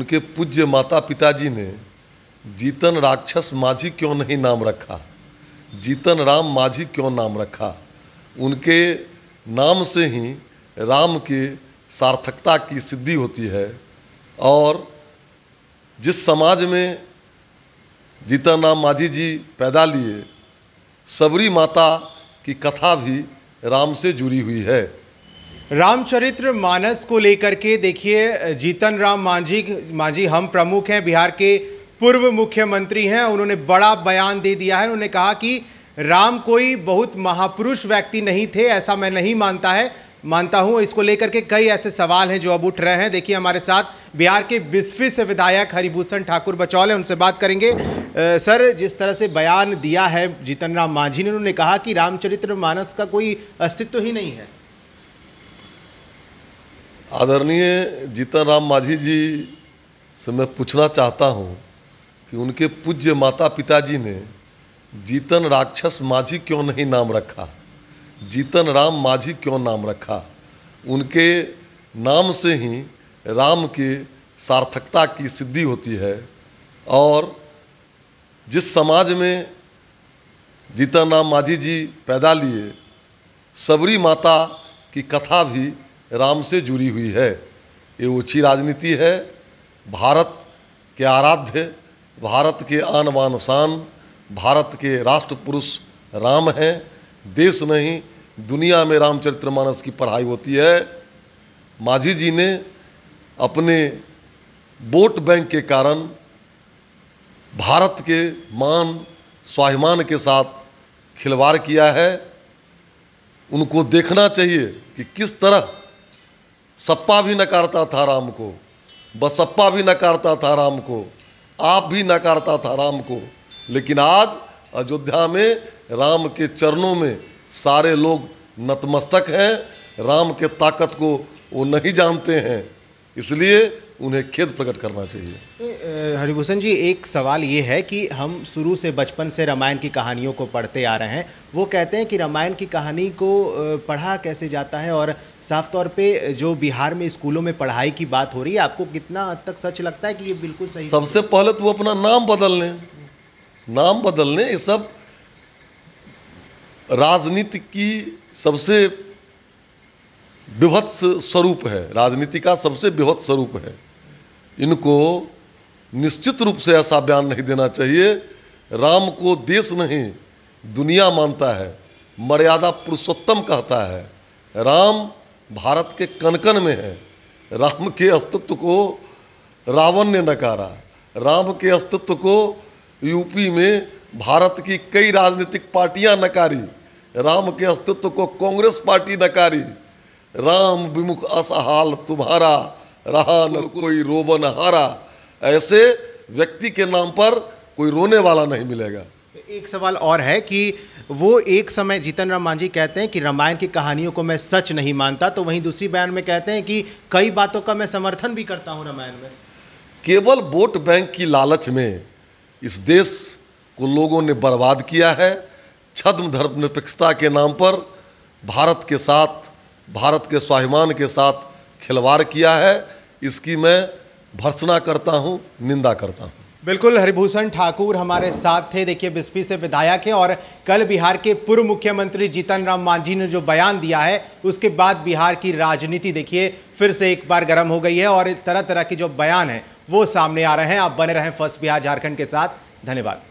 उनके पूज्य माता पिताजी ने जीतन राक्षस माझी क्यों नहीं नाम रखा जीतन राम माझी क्यों नाम रखा उनके नाम से ही राम के सार्थकता की सिद्धि होती है और जिस समाज में जीतन राम माझी जी पैदा लिए सबरी माता की कथा भी राम से जुड़ी हुई है रामचरित्र मानस को लेकर के देखिए जीतन राम मांझी मांझी हम प्रमुख हैं बिहार के पूर्व मुख्यमंत्री हैं उन्होंने बड़ा बयान दे दिया है उन्होंने कहा कि राम कोई बहुत महापुरुष व्यक्ति नहीं थे ऐसा मैं नहीं मानता है मानता हूं इसको लेकर के कई ऐसे सवाल हैं जो अब उठ रहे हैं देखिए हमारे साथ बिहार के बिस्फी से विधायक हरिभूषण ठाकुर बचौल उनसे बात करेंगे आ, सर जिस तरह से बयान दिया है जीतन राम मांझी ने उन्होंने कहा कि रामचरित्र मानस का कोई अस्तित्व ही नहीं है आदरणीय जीतन राम माझी जी से मैं पूछना चाहता हूँ कि उनके पूज्य माता पिताजी ने जीतन राक्षस माझी क्यों नहीं नाम रखा जीतन राम माझी क्यों नाम रखा उनके नाम से ही राम के सार्थकता की सिद्धि होती है और जिस समाज में जीतन राम माझी जी पैदा लिए सबरी माता की कथा भी राम से जुड़ी हुई है ये ओछी राजनीति है भारत के आराध्य भारत के आन बान शान भारत के राष्ट्रपुरुष राम हैं देश नहीं दुनिया में रामचरितमानस की पढ़ाई होती है माझी जी ने अपने वोट बैंक के कारण भारत के मान स्वाभिमान के साथ खिलवाड़ किया है उनको देखना चाहिए कि किस तरह सप्पा भी नकारता था राम को बसप्पा भी नकारता था राम को आप भी नकारता था राम को लेकिन आज अयोध्या में राम के चरणों में सारे लोग नतमस्तक हैं राम के ताकत को वो नहीं जानते हैं इसलिए उन्हें खेद प्रकट करना चाहिए हरिभूषण जी एक सवाल ये है कि हम शुरू से बचपन से रामायण की कहानियों को पढ़ते आ रहे हैं वो कहते हैं कि रामायण की कहानी को पढ़ा कैसे जाता है और साफ तौर पे जो बिहार में स्कूलों में पढ़ाई की बात हो रही है आपको कितना हद तक सच लगता है कि ये बिल्कुल सही सबसे पहले तो वो अपना नाम बदल लें नाम बदल लें ये सब राजनीति की सबसे विभत्स स्वरूप है राजनीति का सबसे विभत्स स्वरूप है इनको निश्चित रूप से ऐसा बयान नहीं देना चाहिए राम को देश नहीं दुनिया मानता है मर्यादा पुरुषोत्तम कहता है राम भारत के कनकन में है राम के अस्तित्व को रावण ने नकारा राम के अस्तित्व को यूपी में भारत की कई राजनीतिक पार्टियां नकारी राम के अस्तित्व को कांग्रेस पार्टी नकारी राम विमुख असहाल तुम्हारा रहा न कोई रोबन हारा ऐसे व्यक्ति के नाम पर कोई रोने वाला नहीं मिलेगा तो एक सवाल और है कि वो एक समय जीतन राम मांझी कहते हैं कि रामायण की कहानियों को मैं सच नहीं मानता तो वहीं दूसरी बयान में कहते हैं कि कई बातों का मैं समर्थन भी करता हूँ रामायण में केवल वोट बैंक की लालच में इस देश को लोगों ने बर्बाद किया है छद्म धर्मनिरपेक्षता के नाम पर भारत के साथ भारत के स्वाभिमान के साथ खिलवाड़ किया है इसकी मैं भर्सना करता हूँ निंदा करता हूँ बिल्कुल हरिभूषण ठाकुर हमारे साथ थे देखिए बिस्पी से विधायक हैं और कल बिहार के पूर्व मुख्यमंत्री जीतन राम मांझी ने जो बयान दिया है उसके बाद बिहार की राजनीति देखिए फिर से एक बार गर्म हो गई है और तरह तरह के जो बयान हैं वो सामने आ रहे हैं आप बने रहें फर्स्ट बिहार झारखंड के साथ धन्यवाद